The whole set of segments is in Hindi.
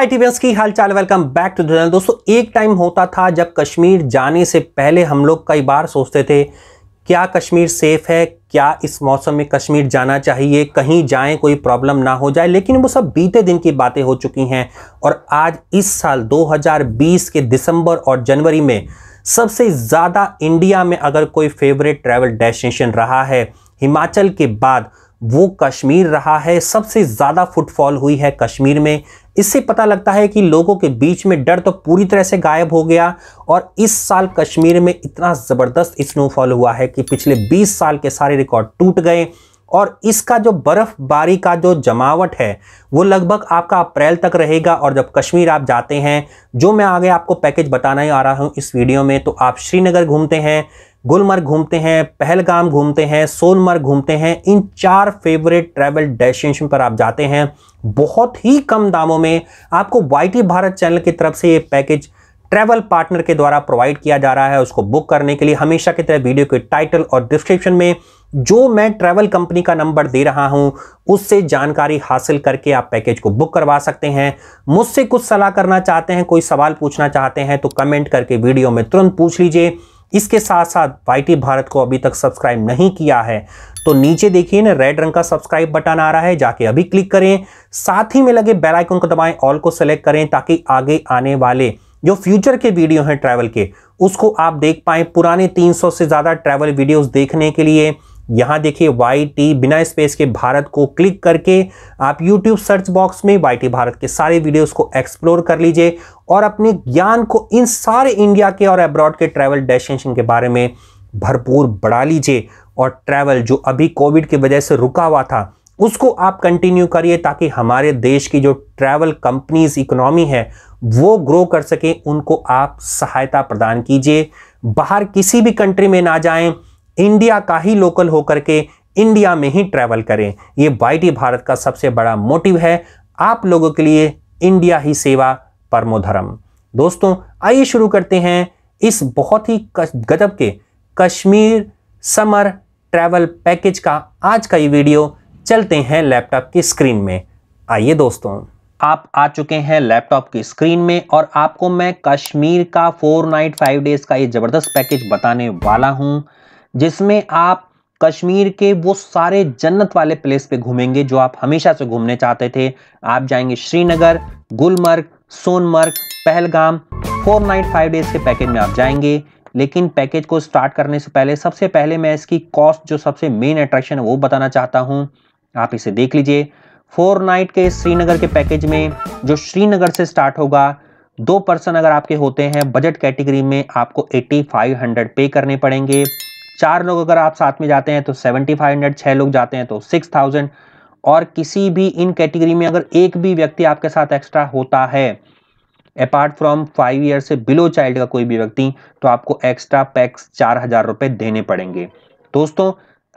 की हाल चाल वेलकम बैक टू दोस्तों एक टाइम होता था जब कश्मीर जाने से पहले हम लोग कई बार सोचते थे क्या कश्मीर सेफ है क्या इस मौसम में कश्मीर जाना चाहिए कहीं जाएं कोई प्रॉब्लम ना हो जाए लेकिन वो सब बीते दिन की बातें हो चुकी हैं और आज इस साल 2020 के दिसंबर और जनवरी में सबसे ज़्यादा इंडिया में अगर कोई फेवरेट ट्रैवल डेस्टिनेशन रहा है हिमाचल के बाद वो कश्मीर रहा है सबसे ज़्यादा फुटफॉल हुई है कश्मीर में इससे पता लगता है कि लोगों के बीच में डर तो पूरी तरह से गायब हो गया और इस साल कश्मीर में इतना ज़बरदस्त स्नोफॉल हुआ है कि पिछले 20 साल के सारे रिकॉर्ड टूट गए और इसका जो बर्फ़बारी का जो जमावट है वो लगभग आपका अप्रैल तक रहेगा और जब कश्मीर आप जाते हैं जो मैं आगे आपको पैकेज बताने आ रहा हूँ इस वीडियो में तो आप श्रीनगर घूमते हैं गुलमर्ग घूमते हैं पहलगाम घूमते हैं सोनमर्ग घूमते हैं इन चार फेवरेट ट्रैवल डेस्टिनेशन पर आप जाते हैं बहुत ही कम दामों में आपको वाई भारत चैनल की तरफ से ये पैकेज ट्रैवल पार्टनर के द्वारा प्रोवाइड किया जा रहा है उसको बुक करने के लिए हमेशा की तरह वीडियो के टाइटल और डिस्क्रिप्शन में जो मैं ट्रैवल कंपनी का नंबर दे रहा हूं उससे जानकारी हासिल करके आप पैकेज को बुक करवा सकते हैं मुझसे कुछ सलाह करना चाहते हैं कोई सवाल पूछना चाहते हैं तो कमेंट करके वीडियो में तुरंत पूछ लीजिए इसके साथ साथ वाई भारत को अभी तक सब्सक्राइब नहीं किया है तो नीचे देखिए ना रेड रंग का सब्सक्राइब बटन आ रहा है जाके अभी क्लिक करें साथ ही में लगे बेल आइकन को दबाएं ऑल को सेलेक्ट करें ताकि आगे आने वाले जो फ्यूचर के वीडियो हैं ट्रैवल के उसको आप देख पाएं पुराने 300 से ज़्यादा ट्रैवल वीडियोस देखने के लिए यहाँ देखिए वाई टी बिना स्पेस के भारत को क्लिक करके आप यूट्यूब सर्च बॉक्स में वाई टी भारत के सारे वीडियोस को एक्सप्लोर कर लीजिए और अपने ज्ञान को इन सारे इंडिया के और अब्रॉड के ट्रैवल डेस्टिनेशन के बारे में भरपूर बढ़ा लीजिए और ट्रैवल जो अभी कोविड की वजह से रुका हुआ था उसको आप कंटिन्यू करिए ताकि हमारे देश की जो ट्रैवल कंपनीज इकोनॉमी है वो ग्रो कर सके उनको आप सहायता प्रदान कीजिए बाहर किसी भी कंट्री में ना जाएं इंडिया का ही लोकल होकर के इंडिया में ही ट्रैवल करें ये वाईटी भारत का सबसे बड़ा मोटिव है आप लोगों के लिए इंडिया ही सेवा परमोधर्म दोस्तों आइए शुरू करते हैं इस बहुत ही गजब के कश्मीर समर ट्रैवल पैकेज का आज का ये वीडियो चलते हैं लैपटॉप की स्क्रीन में आइए दोस्तों आप आ चुके हैं लैपटॉप की स्क्रीन में और आपको मैं कश्मीर का फोर नाइट फाइव डेज़ का ये ज़बरदस्त पैकेज बताने वाला हूं जिसमें आप कश्मीर के वो सारे जन्नत वाले प्लेस पे घूमेंगे जो आप हमेशा से घूमने चाहते थे आप जाएंगे Srinagar Gulmarg Sonmarg Pahalgam four night five days के पैकेज में आप जाएंगे लेकिन पैकेज को स्टार्ट करने से पहले सबसे पहले मैं इसकी कॉस्ट जो सबसे मेन अट्रैक्शन है वो बताना चाहता हूँ आप इसे देख लीजिए फोर नाइट के श्रीनगर के पैकेज में जो श्रीनगर से स्टार्ट होगा दो पर्सन अगर आपके होते हैं बजट कैटेगरी में आपको एट्टी फाइव हंड्रेड पे करने पड़ेंगे चार लोग अगर आप साथ में जाते हैं तो सेवेंटी फाइव हंड्रेड छः लोग जाते हैं तो सिक्स थाउजेंड और किसी भी इन कैटेगरी में अगर एक भी व्यक्ति आपके साथ एक्स्ट्रा होता है अपार्ट फ्रॉम फाइव ईयर से बिलो चाइल्ड का कोई भी व्यक्ति तो आपको एक्स्ट्रा पैक्स चार हज़ार रुपये देने पड़ेंगे दोस्तों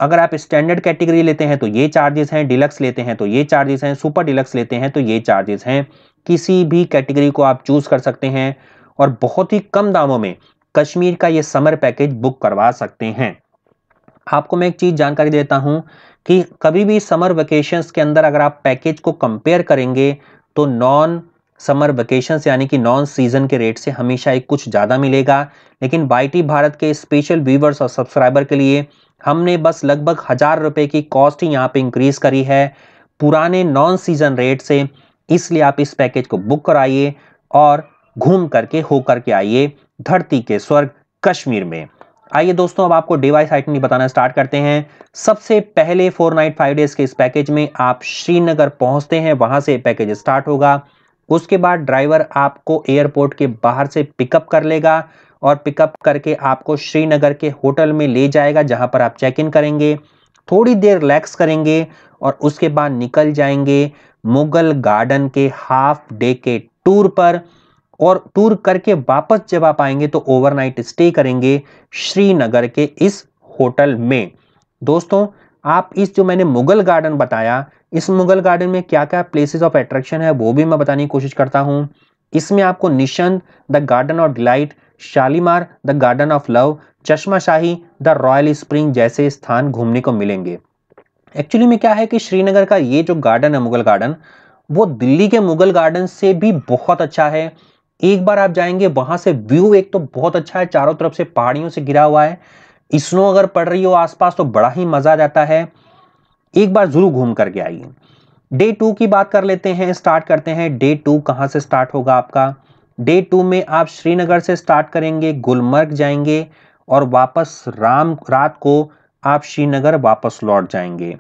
अगर आप स्टैंडर्ड कैटेगरी लेते हैं तो ये चार्जेस हैं डिलक्स लेते हैं तो ये चार्जेस हैं सुपर डिलक्स लेते हैं तो ये चार्जेस हैं किसी भी कैटेगरी को आप चूज़ कर सकते हैं और बहुत ही कम दामों में कश्मीर का ये समर पैकेज बुक करवा सकते हैं आपको मैं एक चीज़ जानकारी देता हूँ कि कभी भी समर वेकेशन के अंदर अगर आप पैकेज को कंपेयर करेंगे तो नॉन समर वेकेशन यानी कि नॉन सीजन के रेट से हमेशा एक कुछ ज़्यादा मिलेगा लेकिन वाई भारत के स्पेशल व्यूवर्स और सब्सक्राइबर के लिए हमने बस लगभग हज़ार रुपये की कॉस्ट ही यहाँ पे इंक्रीज़ करी है पुराने नॉन सीजन रेट से इसलिए आप इस पैकेज को बुक कराइए और घूम करके हो करके आइए धरती के स्वर्ग कश्मीर में आइए दोस्तों अब आपको डिवाइस आइटनी बताना स्टार्ट करते हैं सबसे पहले फोर नाइट फाइव डेज के इस पैकेज में आप श्रीनगर पहुंचते हैं वहां से पैकेज स्टार्ट होगा उसके बाद ड्राइवर आपको एयरपोर्ट के बाहर से पिकअप कर लेगा और पिकअप करके आपको श्रीनगर के होटल में ले जाएगा जहां पर आप चेक इन करेंगे थोड़ी देर रिलैक्स करेंगे और उसके बाद निकल जाएंगे मुगल गार्डन के हाफ डे के टूर पर और टूर करके वापस जब आप आएंगे तो ओवरनाइट स्टे करेंगे श्रीनगर के इस होटल में दोस्तों आप इस जो मैंने मुगल गार्डन बताया इस मुगल गार्डन में क्या क्या प्लेसेस ऑफ एट्रैक्शन है वो भी मैं बताने की कोशिश करता हूँ इसमें आपको Nishat the garden of delight Shalimar the garden of love Chashma Shahi the royal spring जैसे स्थान घूमने को मिलेंगे एक्चुअली में क्या है कि श्रीनगर का ये जो गार्डन है मुगल गार्डन वो दिल्ली के मुगल गार्डन से भी बहुत अच्छा है एक बार आप जाएंगे वहां से व्यू एक तो बहुत अच्छा है चारों तरफ से पहाड़ियों से घिरा हुआ है स्नो अगर पड़ रही हो आसपास तो बड़ा ही मजा आ जाता है एक बार जरूर घूम करके आइए डे टू की बात कर लेते हैं स्टार्ट करते हैं डे टू कहाँ से स्टार्ट होगा आपका डे टू में आप श्रीनगर से स्टार्ट करेंगे गुलमर्ग जाएंगे और वापस राम रात को आप श्रीनगर वापस लौट जाएंगे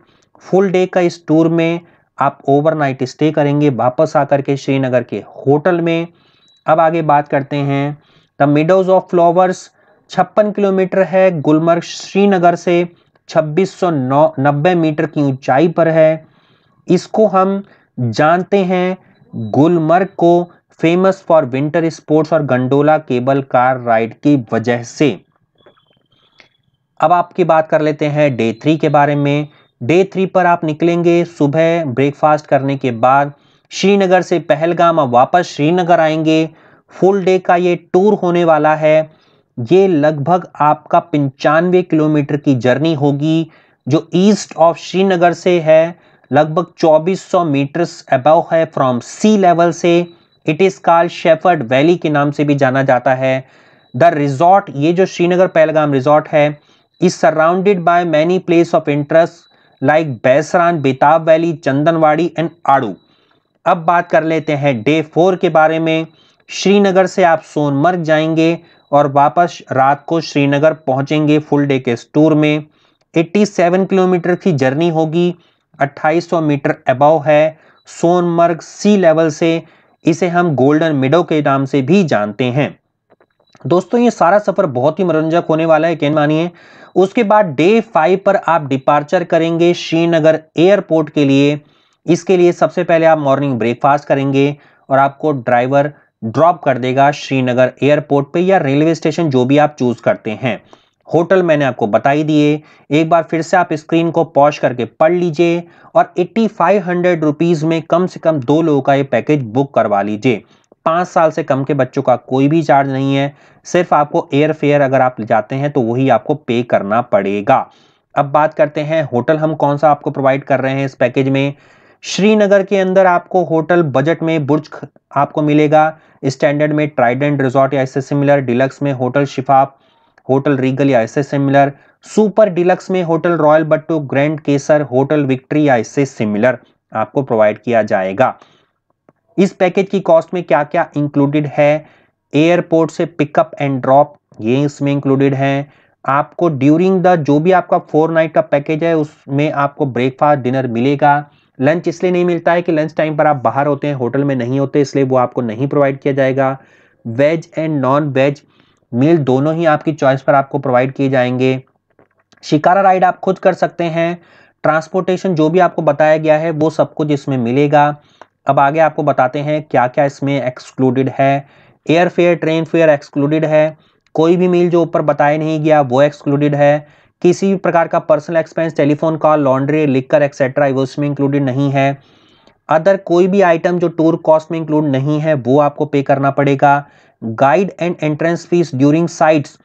फुल डे का इस टूर में आप ओवरनाइट स्टे करेंगे वापस आकर के श्रीनगर के होटल में अब आगे बात करते हैं द मिडोज ऑफ फ्लावर्स छप्पन किलोमीटर है गुलमर्ग श्रीनगर से छब्बीस सौ मीटर की ऊंचाई पर है इसको हम जानते हैं गुलमर्ग को फेमस फॉर विंटर स्पोर्ट्स और गंडोला केबल कार राइड की वजह से अब आपकी बात कर लेते हैं डे थ्री के बारे में डे थ्री पर आप निकलेंगे सुबह ब्रेकफास्ट करने के बाद श्रीनगर से पहलगाम अब वापस श्रीनगर आएंगे फुल डे का ये टूर होने वाला है ये लगभग आपका पंचानवे किलोमीटर की जर्नी होगी जो ईस्ट ऑफ श्रीनगर से है लगभग 2400 मीटर्स अबव है फ्रॉम सी लेवल से it is call shepherd valley के नाम से भी जाना जाता है द रिजॉर्ट ये जो श्रीनगर पहलगाम रिजॉर्ट है is surrounded by many place of interest like Baisaran Betaab valley Chandanwadi and आड़ू अब बात कर लेते हैं डे फोर के बारे में श्रीनगर से आप सोनमर्ग जाएंगे और वापस रात को श्रीनगर पहुंचेंगे फुल डे के स्टोर में 87 किलोमीटर की जर्नी होगी 2800 मीटर अबव है सोनमर्ग सी लेवल से इसे हम गोल्डन मिडो के नाम से भी जानते हैं दोस्तों ये सारा सफ़र बहुत ही मनोरंजक होने वाला है कैन मानिए उसके बाद डे फाइव पर आप डिपार्चर करेंगे श्रीनगर एयरपोर्ट के लिए इसके लिए सबसे पहले आप मॉर्निंग ब्रेकफास्ट करेंगे और आपको ड्राइवर ड्रॉप कर देगा श्रीनगर एयरपोर्ट पे या रेलवे स्टेशन जो भी आप चूज़ करते हैं होटल मैंने आपको बताई दिए एक बार फिर से आप स्क्रीन को पॉज करके पढ़ लीजिए और एट्टी फाइव हंड्रेड रुपीज़ में कम से कम दो लोगों का ये पैकेज बुक करवा लीजिए पाँच साल से कम के बच्चों का कोई भी चार्ज नहीं है सिर्फ आपको एयर फेयर अगर आप जाते हैं तो वही आपको पे करना पड़ेगा अब बात करते हैं होटल हम कौन सा आपको प्रोवाइड कर रहे हैं इस पैकेज में श्रीनगर के अंदर आपको होटल बजट में बुर्ज आपको मिलेगा स्टैंडर्ड में ट्राइडेंट रिजॉर्ट या इससे सिमिलर डिलक्स में होटल शिफाफ होटल रीगल या इससे सिमिलर सुपर डिलक्स में होटल रॉयल बट्टू ग्रैंड केसर होटल विक्ट्री या इससे सिमिलर आपको प्रोवाइड किया जाएगा इस पैकेज की कॉस्ट में क्या क्या इंक्लूडेड है एयरपोर्ट से पिकअप एंड ड्रॉप ये इसमें इंक्लूडेड है आपको ड्यूरिंग द जो भी आपका फोर नाइट का पैकेज है उसमें आपको ब्रेकफास्ट डिनर मिलेगा लंच इसलिए नहीं मिलता है कि लंच टाइम पर आप बाहर होते हैं होटल में नहीं होते इसलिए वो आपको नहीं प्रोवाइड किया जाएगा veg and non veg meal दोनों ही आपकी चॉइस पर आपको प्रोवाइड किए जाएंगे शिकारा राइड आप खुद कर सकते हैं ट्रांसपोर्टेशन जो भी आपको बताया गया है वो सब कुछ इसमें मिलेगा अब आगे आपको बताते हैं क्या क्या इसमें एक्सक्लूडेड है airfare train fare excluded है कोई भी मील जो ऊपर बताया नहीं गया वो एक्सक्लूडेड है किसी भी प्रकार का personal expense telephone call laundry liquor etcetera वो उसमें इंक्लूडेड नहीं है अदर कोई भी आइटम जो टूर कॉस्ट में इंक्लूड नहीं है वो आपको पे करना पड़ेगा guide and entrance fees during sites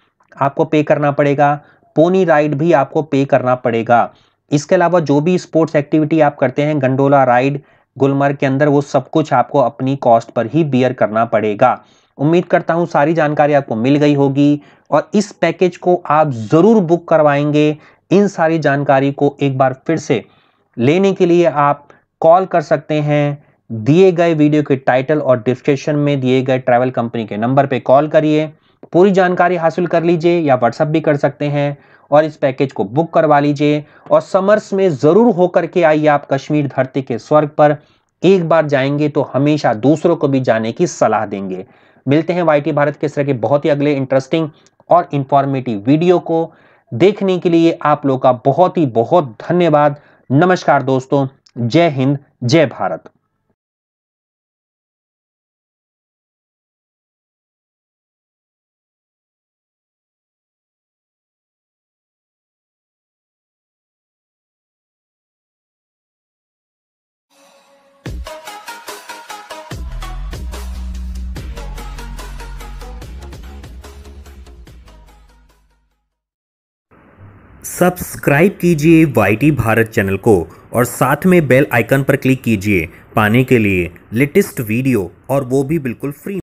आपको पे करना पड़ेगा पोनी राइड भी आपको पे करना पड़ेगा इसके अलावा जो भी स्पोर्ट्स एक्टिविटी आप करते हैं गंडोला राइड गुलमर्ग के अंदर वो सब कुछ आपको अपनी कॉस्ट पर ही बियर करना पड़ेगा उम्मीद करता हूँ सारी जानकारी आपको मिल गई होगी और इस पैकेज को आप ज़रूर बुक करवाएंगे इन सारी जानकारी को एक बार फिर से लेने के लिए आप कॉल कर सकते हैं दिए गए वीडियो के टाइटल और डिस्क्रिप्शन में दिए गए ट्रैवल कंपनी के नंबर पे कॉल करिए पूरी जानकारी हासिल कर लीजिए या व्हाट्सअप भी कर सकते हैं और इस पैकेज को बुक करवा लीजिए और समर्स में ज़रूर होकर के आइए आप कश्मीर धरती के स्वर्ग पर एक बार जाएंगे तो हमेशा दूसरों को भी जाने की सलाह देंगे मिलते हैं वाई भारत के इस तरह के बहुत ही अगले इंटरेस्टिंग और इंफॉर्मेटिव वीडियो को देखने के लिए आप लोग का बहुत ही बहुत धन्यवाद नमस्कार दोस्तों जय हिंद जय भारत सब्सक्राइब कीजिए वाई भारत चैनल को और साथ में बेल आइकन पर क्लिक कीजिए पाने के लिए लेटेस्ट वीडियो और वो भी बिल्कुल फ्री